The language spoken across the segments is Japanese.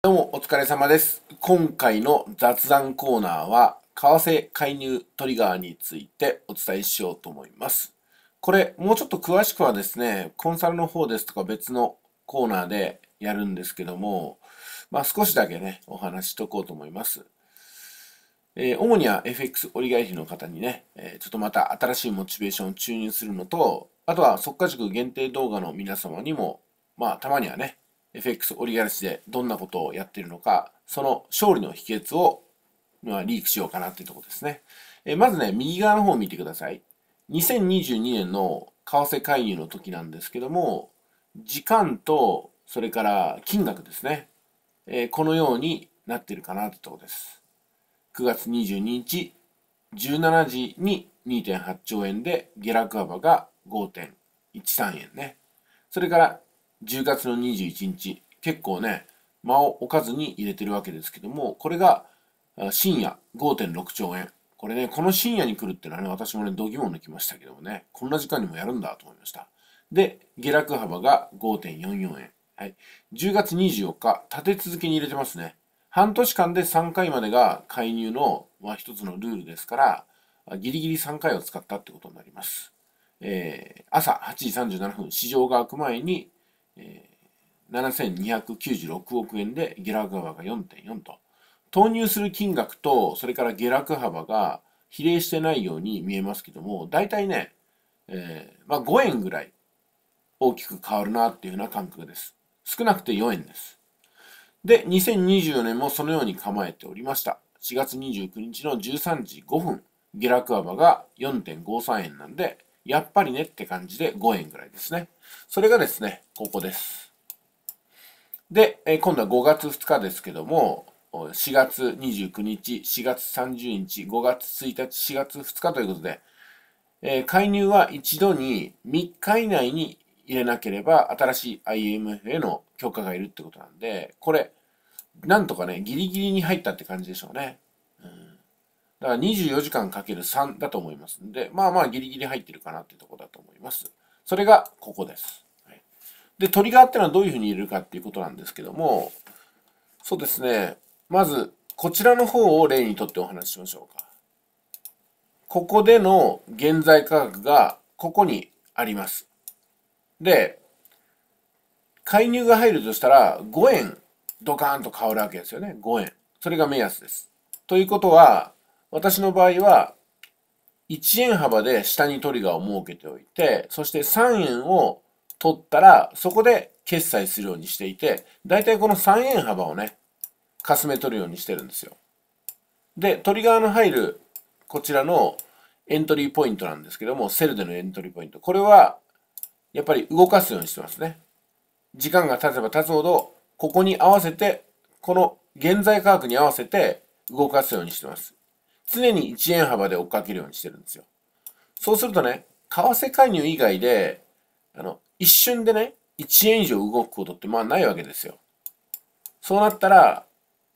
どうもお疲れ様です。今回の雑談コーナーは、為替介入トリガーについてお伝えしようと思います。これ、もうちょっと詳しくはですね、コンサルの方ですとか別のコーナーでやるんですけども、まあ少しだけね、お話しとこうと思います。えー、主には FX 折り返しの方にね、えー、ちょっとまた新しいモチベーションを注入するのと、あとは即価塾限定動画の皆様にも、まあたまにはね、FX オリガルシでどんなことをやっているのか、その勝利の秘訣を、まあ、リークしようかなというところですね。えまずね、右側の方を見てください。2022年の為替介入の時なんですけども、時間と、それから金額ですね。えこのようになってるかなというとこです。9月22日、17時に2.8兆円で、下落幅が5.13円ね。それから10月の21日、結構ね、間を置かずに入れてるわけですけども、これが深夜5.6兆円。これね、この深夜に来るっていうのはね、私もね、度肝抜きましたけどもね、こんな時間にもやるんだと思いました。で、下落幅が5.44円。はい。10月24日、立て続けに入れてますね。半年間で3回までが介入の、まあ、一つのルールですから、ギリギリ3回を使ったってことになります。えー、朝8時37分、市場が開く前に7296億円で下落幅が4.4と投入する金額とそれから下落幅が比例してないように見えますけども大体ね、えー、まあ、5円ぐらい大きく変わるなっていうような感覚です少なくて4円ですで2024年もそのように構えておりました4月29日の13時5分下落幅が4.53円なんでやっぱりねって感じで5円ぐらいですねそれがですねここですで、え今度は5月2日ですけども、4月29日、4月30日、5月1日、4月2日ということで、えー、介入は一度に3日以内に入れなければ新しい IMF への許可がいるってことなんで、これ、なんとかね、ギリギリに入ったって感じでしょうね。うん、だから24時間かける3だと思いますんで、まあまあギリギリ入ってるかなってとこだと思います。それがここです。で、トリガーってのはどういうふうに入れるかっていうことなんですけども、そうですね。まず、こちらの方を例にとってお話ししましょうか。ここでの現在価格がここにあります。で、介入が入るとしたら5円ドカーンと変わるわけですよね。5円。それが目安です。ということは、私の場合は1円幅で下にトリガーを設けておいて、そして3円を取ったら、そこで決済するようにしていて、だいたいこの3円幅をね、かすめ取るようにしてるんですよ。で、トリガーの入る、こちらのエントリーポイントなんですけども、セルでのエントリーポイント。これは、やっぱり動かすようにしてますね。時間が経てば経つほど、ここに合わせて、この現在価格に合わせて動かすようにしてます。常に1円幅で追っかけるようにしてるんですよ。そうするとね、為替介入以外で、あの、一瞬でね、1円以上動くことってまあないわけですよ。そうなったら、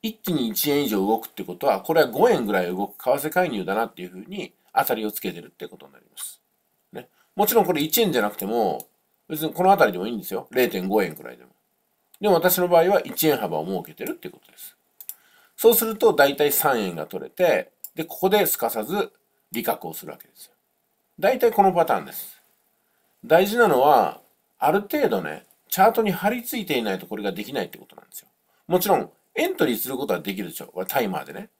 一気に1円以上動くってことは、これは5円ぐらい動く為替介入だなっていうふうにあたりをつけてるってことになります。ね。もちろんこれ1円じゃなくても、別にこの辺りでもいいんですよ。0.5円くらいでも。でも私の場合は1円幅を設けてるってことです。そうすると大体3円が取れて、で、ここですかさず利確をするわけですよ。だいたいこのパターンです。大事なのは、ある程度ね、チャートに貼り付いていないとこれができないってことなんですよ。もちろん、エントリーすることはできるでしょ。タイマーでね。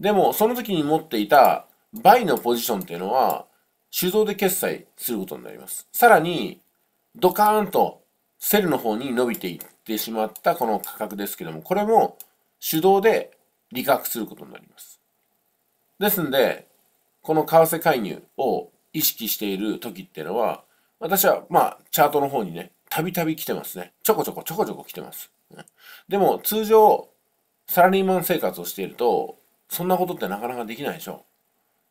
でも、その時に持っていたバイのポジションっていうのは、手動で決済することになります。さらに、ドカーンとセルの方に伸びていってしまったこの価格ですけども、これも手動で利確することになります。ですんで、この為替介入を意識している時っていうのは、私は、まあ、チャートの方にね、たびたび来てますね。ちょこちょこちょこちょこ来てます。でも、通常、サラリーマン生活をしていると、そんなことってなかなかできないでしょ。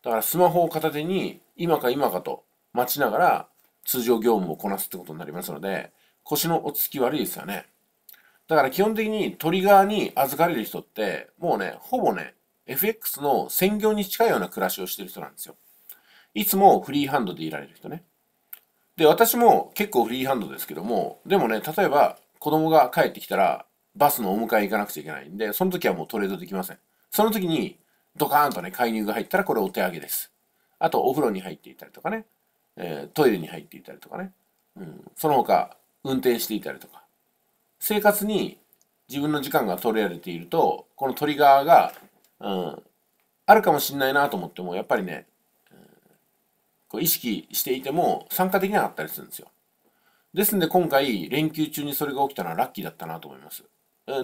だからスマホを片手に、今か今かと待ちながら、通常業務をこなすってことになりますので、腰の落ち着き悪いですよね。だから基本的にトリガーに預かれる人って、もうね、ほぼね、FX の専業に近いような暮らしをしてる人なんですよ。いつもフリーハンドでいられる人ね。で、私も結構フリーハンドですけども、でもね、例えば子供が帰ってきたら、バスのお迎え行かなくちゃいけないんで、その時はもうトレードできません。その時に、ドカーンとね、介入が入ったらこれお手上げです。あと、お風呂に入っていたりとかね、えー、トイレに入っていたりとかね、うん、その他、運転していたりとか。生活に自分の時間が取られていると、このトリガーが、うん、あるかもしんないなと思っても、やっぱりね、こう意識していても参加できなかったりするんですよ。ですんで今回連休中にそれが起きたのはラッキーだったなと思います。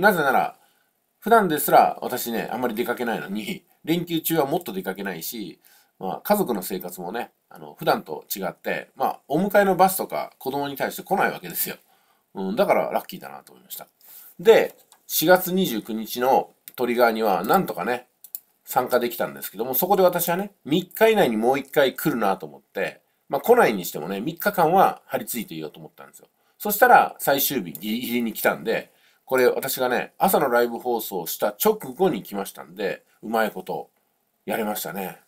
なぜなら普段ですら私ね、あんまり出かけないのに、連休中はもっと出かけないし、まあ、家族の生活もね、あの普段と違って、まあ、お迎えのバスとか子供に対して来ないわけですよ。うん、だからラッキーだなと思いました。で、4月29日のトリガーには、なんとかね、参加できたんですけども、そこで私はね、3日以内にもう1回来るなと思って、まあ来ないにしてもね、3日間は張り付いていようと思ったんですよ。そしたら最終日ギリギリに来たんで、これ私がね、朝のライブ放送した直後に来ましたんで、うまいことやれましたね。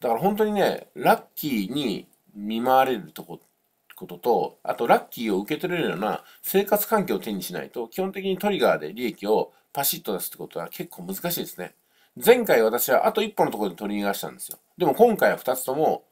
だから本当にね、ラッキーに見舞われるとこことと、あとラッキーを受け取れるような生活環境を手にしないと、基本的にトリガーで利益をパシッと出すってことは結構難しいですね。前回私はあと一歩のところで取り逃がしたんですよ。でも今回は2つとも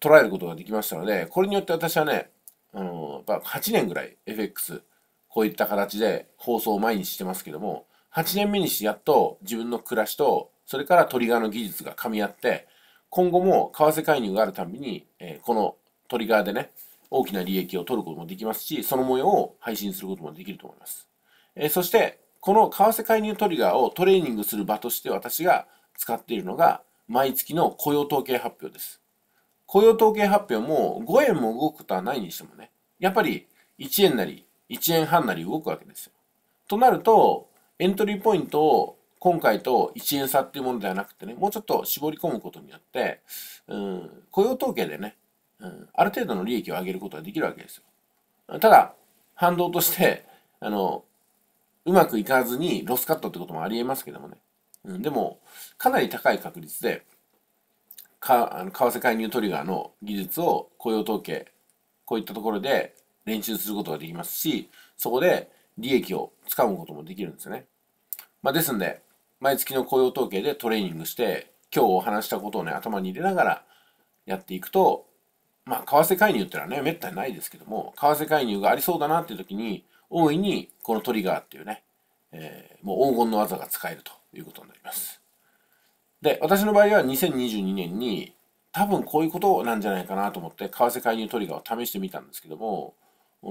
捉えることができましたので、これによって私はね、あのー、8年ぐらい FX、こういった形で放送を毎日してますけども、8年目にしてやっと自分の暮らしと、それからトリガーの技術が噛み合って、今後も為替介入があるたびに、えー、このトリガーでね、大きな利益を取ることもできますし、その模様を配信することもできると思います。えー、そして、この為替介入トリガーをトレーニングする場として私が使っているのが毎月の雇用統計発表です。雇用統計発表も5円も動くことはないにしてもね、やっぱり1円なり1円半なり動くわけですよ。となると、エントリーポイントを今回と1円差っていうものではなくてね、もうちょっと絞り込むことによって、うん、雇用統計でね、うん、ある程度の利益を上げることができるわけですよ。ただ、反動として、あの、うまくいかずにロスカットってこともありえますけどもね。うん、でも、かなり高い確率で、かあの為替介入トリガーの技術を雇用統計、こういったところで練習することができますし、そこで利益をつかむこともできるんですよね。まあ、ですんで、毎月の雇用統計でトレーニングして、今日お話したことをね、頭に入れながらやっていくと、まあ、為替介入ってのはね、めったにないですけども、為替介入がありそうだなっていう時に、大いにこのトリガーっていうね、えー、もう黄金の技が使えるということになります。で、私の場合は2022年に多分こういうことなんじゃないかなと思って為替介入トリガーを試してみたんですけども、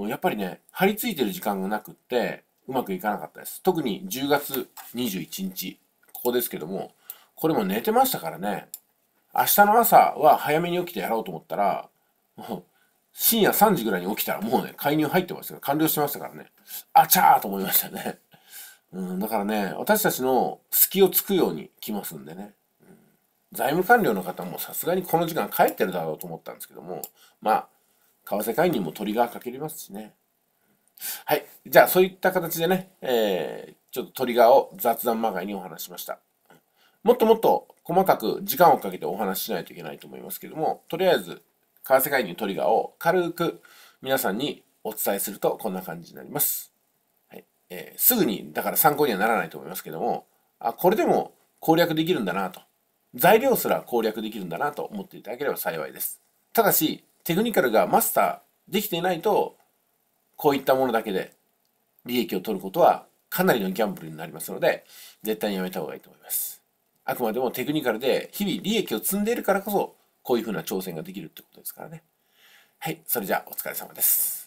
やっぱりね、張り付いてる時間がなくって、うまくいかなかったです。特に10月21日、ここですけども、これも寝てましたからね、明日の朝は早めに起きてやろうと思ったら、深夜3時ぐらいに起きたらもうね、介入入ってましたから、完了してましたからね、あちゃーと思いましたね。うん、だからね、私たちの隙をつくように来ますんでね。うん、財務官僚の方もさすがにこの時間帰ってるだろうと思ったんですけども、まあ、為替介入もトリガーかけれますしね。はい。じゃあ、そういった形でね、えー、ちょっとトリガーを雑談まがいにお話しました。もっともっと細かく時間をかけてお話ししないといけないと思いますけども、とりあえず為替介入トリガーを軽く皆さんにお伝えするとこんな感じになります。はいえー、すぐに、だから参考にはならないと思いますけども、あ、これでも攻略できるんだなと。材料すら攻略できるんだなと思っていただければ幸いです。ただし、テクニカルがマスターできていないと、こういったものだけで利益を取ることはかなりのギャンブルになりますので、絶対にやめた方がいいと思います。あくまでもテクニカルで日々利益を積んでいるからこそこういうふうな挑戦ができるってことですからね。はい。それじゃあ、お疲れ様です。